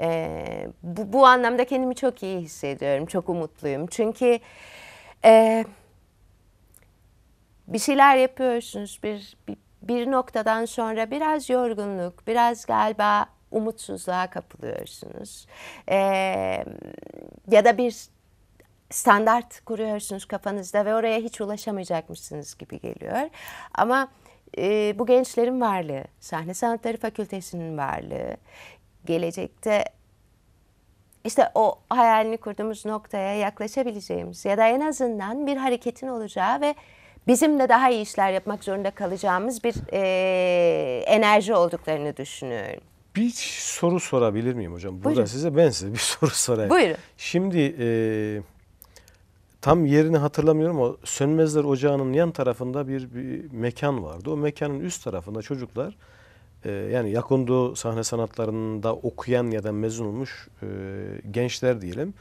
E, bu, bu anlamda kendimi çok iyi hissediyorum, çok umutluyum. Çünkü e, bir şeyler yapıyorsunuz, bir, bir, bir noktadan sonra biraz yorgunluk, biraz galiba umutsuzluğa kapılıyorsunuz. E, ya da bir standart kuruyorsunuz kafanızda ve oraya hiç ulaşamayacakmışsınız gibi geliyor. Ama e, bu gençlerin varlığı, Sahne Sanatları Fakültesi'nin varlığı, gelecekte işte o hayalini kurduğumuz noktaya yaklaşabileceğimiz ya da en azından bir hareketin olacağı ve bizim de daha iyi işler yapmak zorunda kalacağımız bir e, enerji olduklarını düşünüyorum. Bir soru sorabilir miyim hocam? Burada Buyurun. size ben size bir soru sorayım. Buyurun. Şimdi e, tam yerini hatırlamıyorum ama Sönmezler Ocağı'nın yan tarafında bir, bir mekan vardı. O mekanın üst tarafında çocuklar ee, yani Yakundu sahne sanatlarında okuyan ya da mezun olmuş e, gençler diyelim.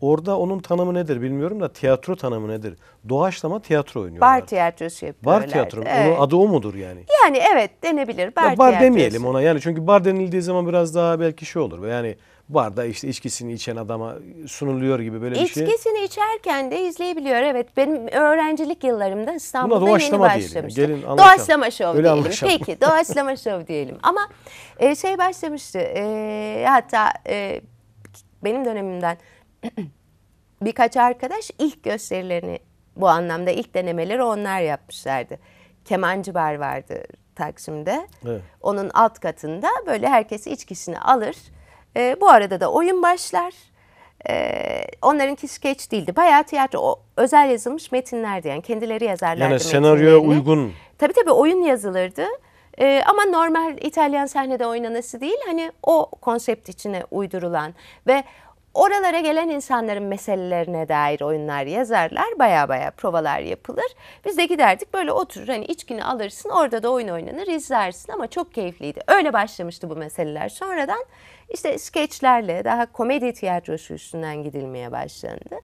Orada onun tanımı nedir bilmiyorum da tiyatro tanımı nedir? Doğaçlama tiyatro oynuyorlar. Bar tiyatrosu yapıyorlar. Bar tiyatro. Evet. Onun adı o mudur yani? Yani evet denebilir. Bar, ya bar demeyelim ona. Yani çünkü bar denildiği zaman biraz daha belki şey olur. Yani barda işte içkisini içen adama sunuluyor gibi böyle bir şey. İçkisini içerken de izleyebiliyor. Evet benim öğrencilik yıllarımda İstanbul'da yeni başlamıştı. Gelin anlaşalım. Doğaçlama şov Öyle diyelim. Anlaşalım. Peki doğaçlama şov diyelim. Ama e, şey başlamıştı. E, hatta e, benim dönemimden birkaç arkadaş ilk gösterilerini bu anlamda ilk denemeleri onlar yapmışlardı. Kemancı bar vardı Taksim'de. Evet. Onun alt katında böyle herkes içkisini alır. E, bu arada da oyun başlar. Ee, onlarınki skeç değildi. Bayağı tiyatro, o, özel yazılmış metinlerdi yani. Kendileri yazarlardı Yani senaryoya uygun. Tabii tabii oyun yazılırdı. Ee, ama normal İtalyan sahnede oynanası değil. Hani o konsept içine uydurulan ve oralara gelen insanların meselelerine dair oyunlar yazarlar. Baya baya provalar yapılır. Biz de giderdik böyle oturur hani içkini alırsın orada da oyun oynanır izlersin ama çok keyifliydi. Öyle başlamıştı bu meseleler. Sonradan işte skeçlerle daha komedi tiyatrosu üstünden gidilmeye başlandı.